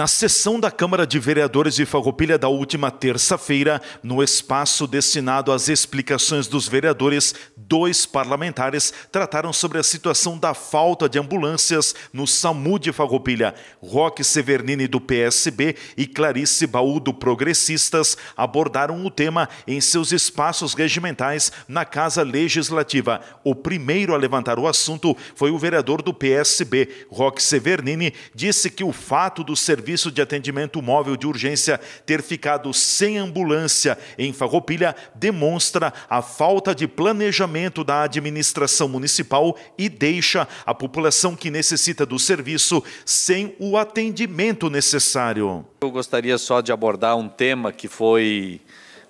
na sessão da Câmara de Vereadores de Farroupilha da última terça-feira, no espaço destinado às explicações dos vereadores, dois parlamentares trataram sobre a situação da falta de ambulâncias no SAMU de Farroupilha. Roque Severnini do PSB e Clarice Baú do Progressistas abordaram o tema em seus espaços regimentais na Casa Legislativa. O primeiro a levantar o assunto foi o vereador do PSB, Roque Severnini, disse que o fato do serviço serviço de atendimento móvel de urgência ter ficado sem ambulância em Farroupilha demonstra a falta de planejamento da administração municipal e deixa a população que necessita do serviço sem o atendimento necessário. Eu gostaria só de abordar um tema que foi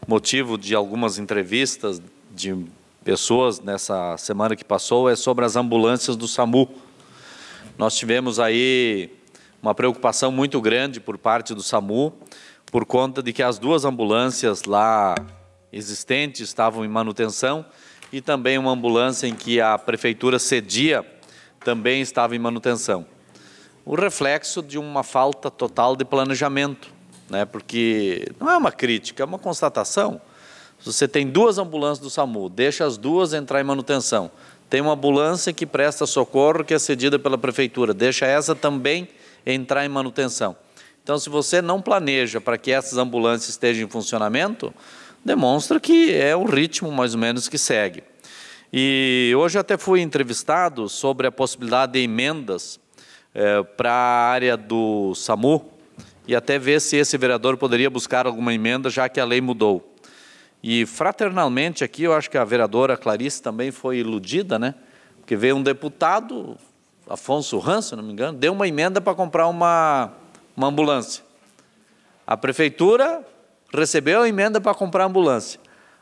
motivo de algumas entrevistas de pessoas nessa semana que passou é sobre as ambulâncias do SAMU. Nós tivemos aí uma preocupação muito grande por parte do SAMU, por conta de que as duas ambulâncias lá existentes estavam em manutenção e também uma ambulância em que a prefeitura cedia também estava em manutenção. O reflexo de uma falta total de planejamento, né? porque não é uma crítica, é uma constatação. Se você tem duas ambulâncias do SAMU, deixa as duas entrar em manutenção. Tem uma ambulância que presta socorro, que é cedida pela prefeitura, deixa essa também entrar em manutenção. Então, se você não planeja para que essas ambulâncias estejam em funcionamento, demonstra que é o ritmo mais ou menos que segue. E hoje até fui entrevistado sobre a possibilidade de emendas é, para a área do SAMU e até ver se esse vereador poderia buscar alguma emenda, já que a lei mudou. E fraternalmente aqui, eu acho que a vereadora Clarice também foi iludida, né? Porque veio um deputado Afonso Ran, se não me engano, deu uma emenda para comprar uma, uma ambulância. A prefeitura recebeu a emenda para comprar ambulância.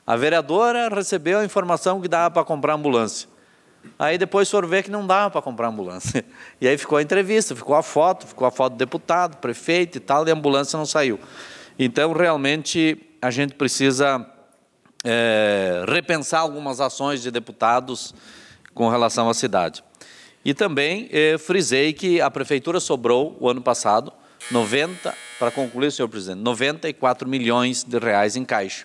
A vereadora recebeu a informação que dava para comprar ambulância. Aí depois foram ver que não dava para comprar ambulância. E aí ficou a entrevista, ficou a foto, ficou a foto do deputado, prefeito e tal, e a ambulância não saiu. Então, realmente, a gente precisa é, repensar algumas ações de deputados com relação à cidade. E também eh, frisei que a prefeitura sobrou, o ano passado, 90, para concluir, senhor presidente, 94 milhões de reais em caixa.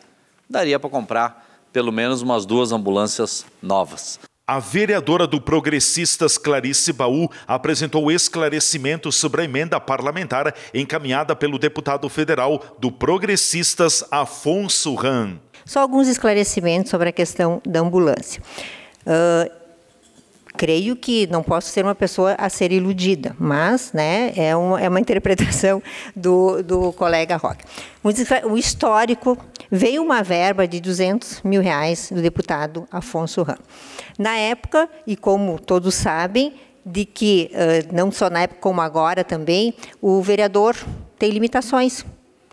Daria para comprar pelo menos umas duas ambulâncias novas. A vereadora do Progressistas Clarice Baú apresentou esclarecimento sobre a emenda parlamentar encaminhada pelo deputado federal do Progressistas Afonso Ran. Só alguns esclarecimentos sobre a questão da ambulância. Uh, creio que não posso ser uma pessoa a ser iludida, mas né, é, uma, é uma interpretação do, do colega Rock. O histórico veio uma verba de 200 mil reais do deputado Afonso Ram. Na época, e como todos sabem, de que, não só na época como agora também, o vereador tem limitações.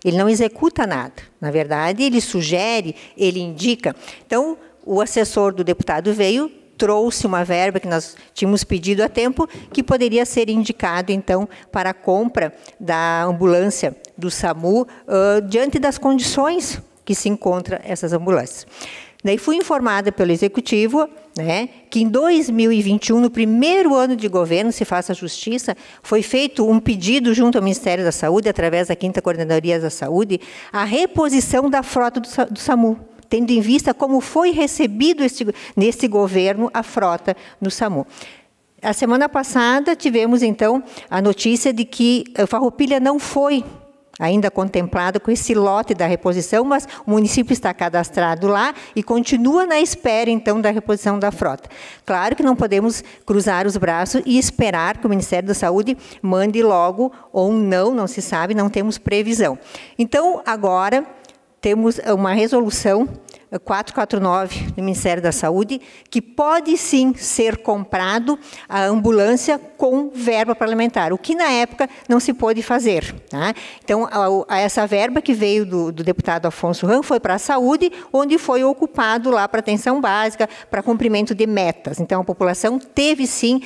Ele não executa nada. Na verdade, ele sugere, ele indica. Então, o assessor do deputado veio trouxe uma verba que nós tínhamos pedido a tempo, que poderia ser indicado, então, para a compra da ambulância do SAMU, uh, diante das condições que se encontram essas ambulâncias. Daí fui informada pelo executivo né, que em 2021, no primeiro ano de governo, se faça justiça, foi feito um pedido junto ao Ministério da Saúde, através da 5 Coordenadoria da Saúde, a reposição da frota do, do SAMU tendo em vista como foi recebido este, governo a frota no SAMU. A semana passada tivemos, então, a notícia de que a eh, Farroupilha não foi ainda contemplado com esse lote da reposição, mas o município está cadastrado lá e continua na espera, então, da reposição da frota. Claro que não podemos cruzar os braços e esperar que o Ministério da Saúde mande logo ou não, não se sabe, não temos previsão. Então, agora temos uma resolução 449 do Ministério da Saúde, que pode sim ser comprado a ambulância com verba parlamentar, o que na época não se pôde fazer. Tá? Então, a, a essa verba que veio do, do deputado Afonso Ram foi para a saúde, onde foi ocupado lá para atenção básica, para cumprimento de metas. Então, a população teve sim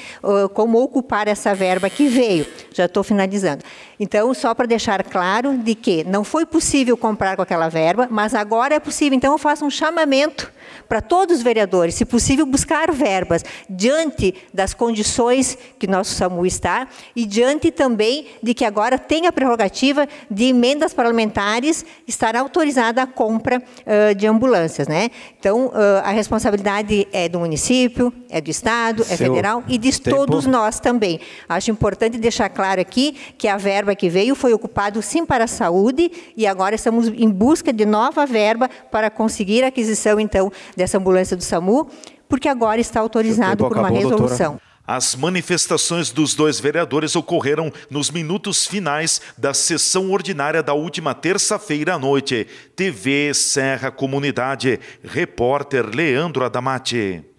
como ocupar essa verba que veio. Já estou finalizando. Então, só para deixar claro de que não foi possível comprar com aquela verba, mas agora é possível. Então, eu faço um chamamento para todos os vereadores, se possível, buscar verbas diante das condições que nosso SAMU está e diante também de que agora tem a prerrogativa de emendas parlamentares estar autorizada a compra uh, de ambulâncias. Né? Então, uh, a responsabilidade é do município, é do Estado, é Seu é federal e de tempo. todos nós também. Acho importante deixar claro aqui que a verba que veio foi ocupada sim para a saúde e agora estamos em busca de nova verba para conseguir aquisição, então, dessa ambulância do SAMU, porque agora está autorizado por uma acabou, resolução. Doutora. As manifestações dos dois vereadores ocorreram nos minutos finais da sessão ordinária da última terça-feira à noite. TV Serra Comunidade. Repórter Leandro Adamati.